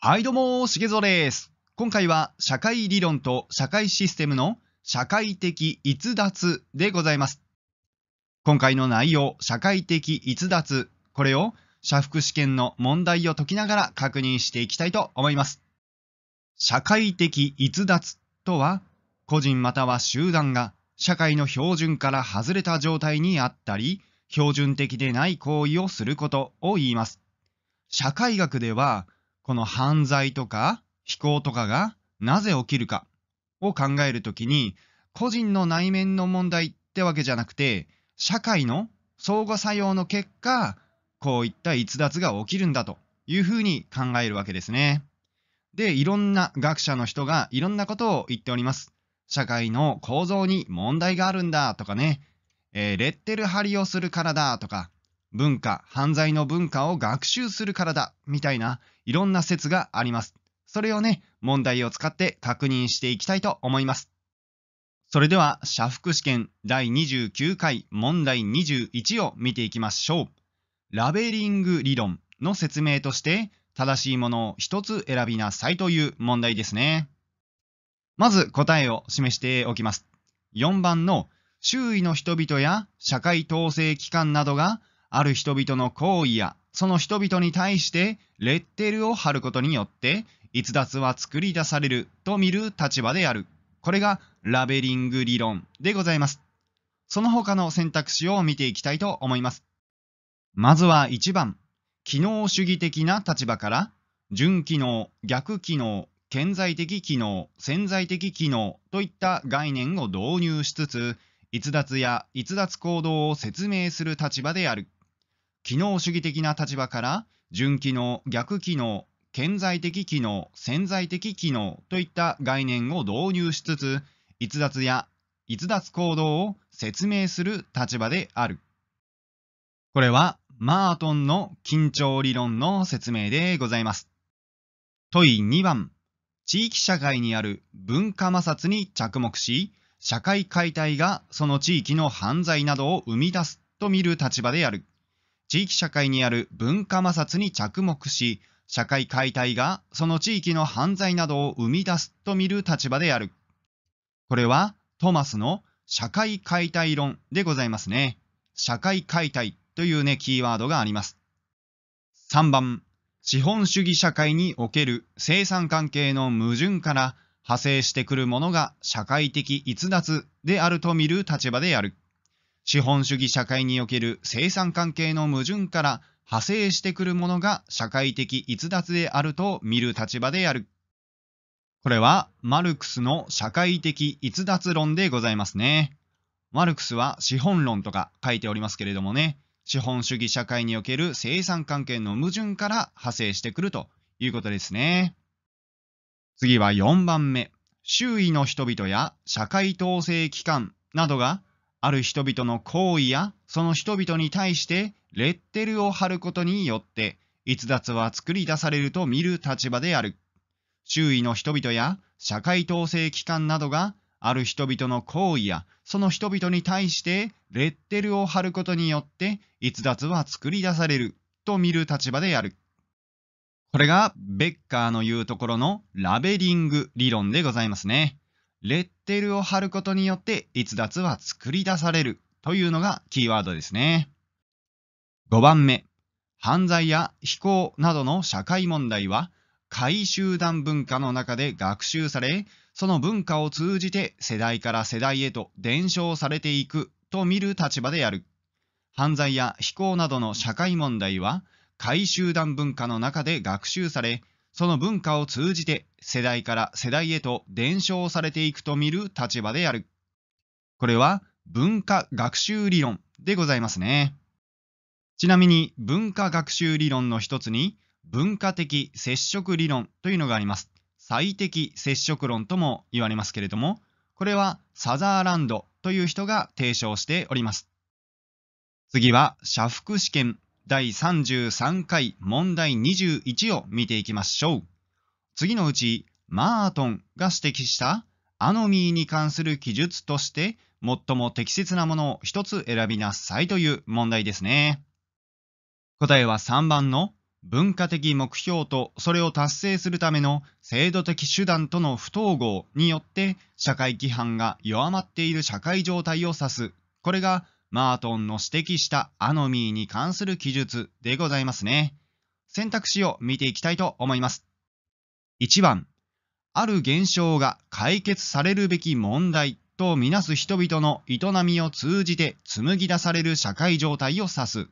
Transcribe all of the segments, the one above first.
はいどうも、しげぞです。今回は社会理論と社会システムの社会的逸脱でございます。今回の内容、社会的逸脱、これを社福試験の問題を解きながら確認していきたいと思います。社会的逸脱とは、個人または集団が社会の標準から外れた状態にあったり、標準的でない行為をすることを言います。社会学では、この犯罪とか非行とかがなぜ起きるかを考えるときに、個人の内面の問題ってわけじゃなくて、社会の相互作用の結果、こういった逸脱が起きるんだというふうに考えるわけですね。で、いろんな学者の人がいろんなことを言っております。社会の構造に問題があるんだとかね、えー、レッテル貼りをするからだとか、文化、犯罪の文化を学習するからだ、みたいないろんな説があります。それをね、問題を使って確認していきたいと思います。それでは、社福試験第29回問題21を見ていきましょう。ラベリング理論の説明として、正しいものを一つ選びなさいという問題ですね。まず答えを示しておきます。4番の周囲の人々や社会統制機関などがある人々の行為やその人々に対してレッテルを貼ることによって逸脱は作り出されると見る立場であるこれがラベリング理論でございますその他の選択肢を見ていきたいと思いますまずは1番機能主義的な立場から純機能逆機能顕在的機能潜在的機能といった概念を導入しつつ逸脱や逸脱行動を説明する立場である機能主義的な立場から準機能逆機能顕在的機能潜在的機能といった概念を導入しつつ逸脱や逸脱行動を説明する立場であるこれはマートンの緊張理論の説明でございます問い2番地域社会にある文化摩擦に着目し社会解体がその地域の犯罪などを生み出すと見る立場である地域社会にある文化摩擦に着目し、社会解体がその地域の犯罪などを生み出すと見る立場である。これはトマスの社会解体論でございますね。社会解体というね、キーワードがあります。3番、資本主義社会における生産関係の矛盾から派生してくるものが社会的逸脱であると見る立場である。資本主義社会における生産関係の矛盾から派生してくるものが社会的逸脱であると見る立場である。これはマルクスの社会的逸脱論でございますね。マルクスは資本論とか書いておりますけれどもね、資本主義社会における生産関係の矛盾から派生してくるということですね。次は4番目。周囲の人々や社会統制機関などがある人々の行為やその人々に対してレッテルを貼ることによって逸脱は作り出されると見る立場である周囲の人々や社会統制機関などがある人々の行為やその人々に対してレッテルを貼ることによって逸脱は作り出されると見る立場であるこれがベッカーの言うところのラベリング理論でございますね。レッテルを貼ることによって逸脱は作り出されるというのがキーワードですね。5番目、犯罪や非行などの社会問題は、回集団文化の中で学習され、その文化を通じて世代から世代へと伝承されていくと見る立場である。犯罪や非行などの社会問題は、回集団文化の中で学習され、その文化を通じて世代から世代へと伝承されていくと見る立場である。これは文化学習理論でございますね。ちなみに文化学習理論の一つに文化的接触理論というのがあります。最適接触論とも言われますけれども、これはサザーランドという人が提唱しております。次は社福試験第33回問題21を見ていきましょう。次のうちマートンが指摘したアノミーに関する記述として最も適切なものを1つ選びなさいという問題ですね。答えは3番の文化的目標とそれを達成するための制度的手段との不統合によって社会規範が弱まっている社会状態を指す。これがマートンの指摘したアノミーに関する記述でございますね。選択肢を見ていきたいと思います。1番、ある現象が解決されるべき問題とみなす人々の営みを通じて紡ぎ出される社会状態を指す。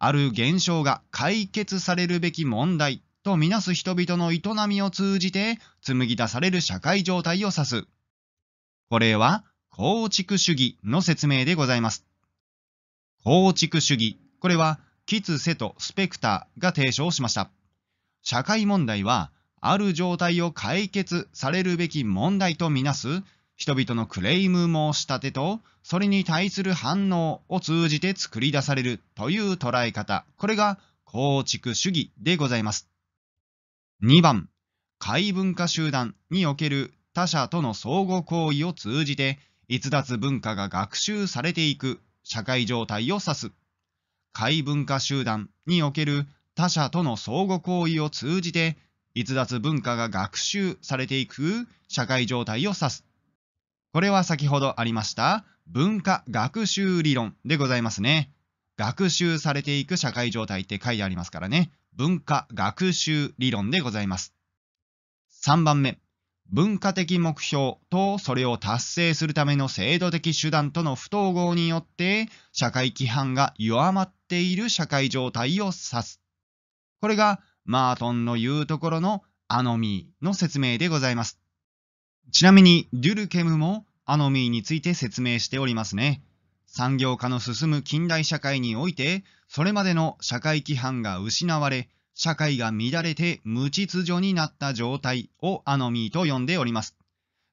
ある現象が解決されるべき問題とみなす人々の営みを通じて紡ぎ出される社会状態を指す。これは構築主義の説明でございます。構築主義。これは、キツセとスペクターが提唱しました。社会問題は、ある状態を解決されるべき問題とみなす人々のクレーム申し立てと、それに対する反応を通じて作り出されるという捉え方。これが構築主義でございます。2番、解文化集団における他者との相互行為を通じて、逸脱文化が学習されていく社会状態を指す。解文化集団における他者との相互行為を通じて、逸脱文化が学習されていく社会状態を指す。これは先ほどありました文化学習理論でございますね。学習されていく社会状態って書いてありますからね。文化学習理論でございます。3番目。文化的目標とそれを達成するための制度的手段との不統合によって社会規範が弱まっている社会状態を指す。これがマートンの言うところのアノミーの説明でございます。ちなみに、デュルケムもアノミーについて説明しておりますね。産業化の進む近代社会において、それまでの社会規範が失われ、社会が乱れて無秩序になった状態をアノミーと呼んでおります。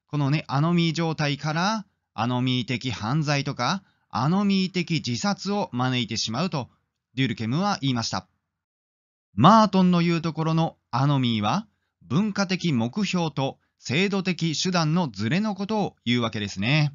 このね、アノミー状態から、アノミー的犯罪とか、アノミー的自殺を招いてしまうと、デュルケムは言いました。マートンの言うところのアノミーは、文化的目標と制度的手段のズレのことを言うわけですね。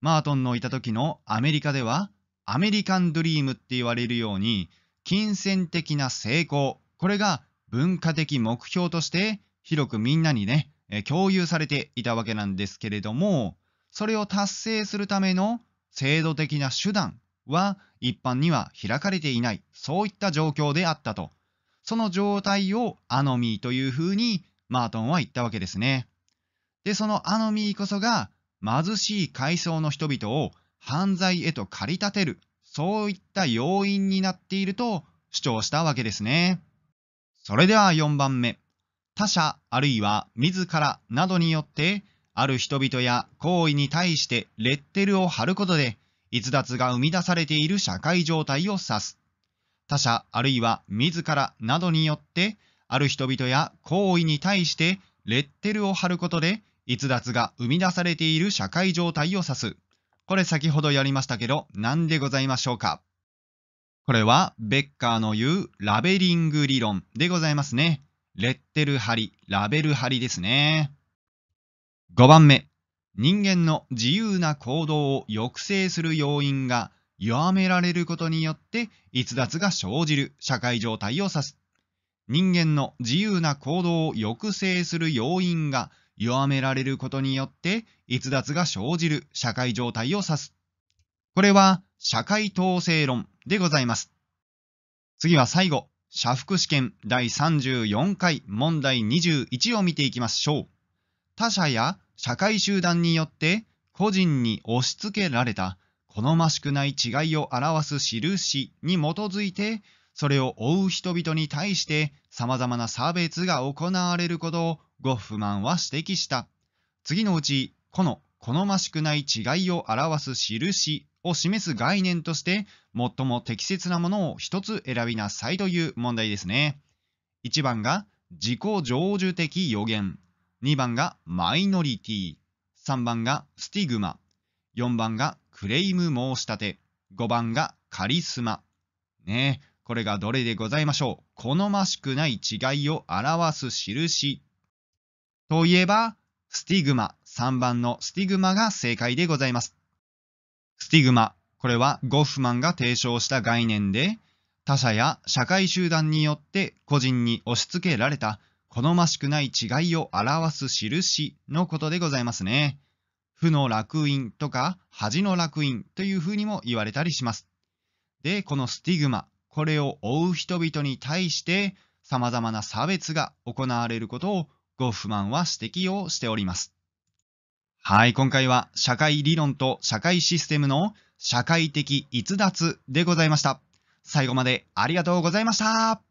マートンのいた時のアメリカでは、アメリカンドリームって言われるように、金銭的な成功、これが文化的目標として広くみんなにね、共有されていたわけなんですけれども、それを達成するための制度的な手段、は一般には開かれていない、そういった状況であったと。その状態をアノミーというふうにマートンは言ったわけですね。で、そのアノミーこそが貧しい階層の人々を犯罪へと駆り立てる、そういった要因になっていると主張したわけですね。それでは4番目。他者あるいは自らなどによって、ある人々や行為に対してレッテルを貼ることで、逸脱が生み出されている社会状態を指す。他者あるいは自らなどによって、ある人々や行為に対してレッテルを貼ることで、逸脱が生み出されている社会状態を指す。これ先ほどやりましたけど、何でございましょうかこれは、ベッカーの言うラベリング理論でございますね。レッテル貼り、ラベル貼りですね。5番目、人間の自由な行動を抑制する要因が弱められることによって逸脱が生じる社会状態を指す。人間の自由な行動を抑制する要因が弱められることによって逸脱が生じる社会状態を指す。これは社会統制論でございます。次は最後、社福試験第34回問題21を見ていきましょう。他者や社会集団によって個人に押し付けられた好ましくない違いを表す印に基づいてそれを追う人々に対して様々な差別が行われることをゴッフマンは指摘した次のうちこの好ましくない違いを表す印を示す概念として最も適切なものを一つ選びなさいという問題ですね1番が自己成就的予言2番がマイノリティ、3番がスティグマ、4番がクレイム申し立て、5番がカリスマ。ねえ、これがどれでございましょう好ましくない違いを表す印。といえば、スティグマ、3番のスティグマが正解でございます。スティグマ、これはゴフマンが提唱した概念で、他者や社会集団によって個人に押し付けられた好ましくない違いを表す印のことでございますね。負の楽印とか恥の楽印というふうにも言われたりします。で、このスティグマ、これを追う人々に対して様々な差別が行われることをご不満は指摘をしております。はい、今回は社会理論と社会システムの社会的逸脱でございました。最後までありがとうございました。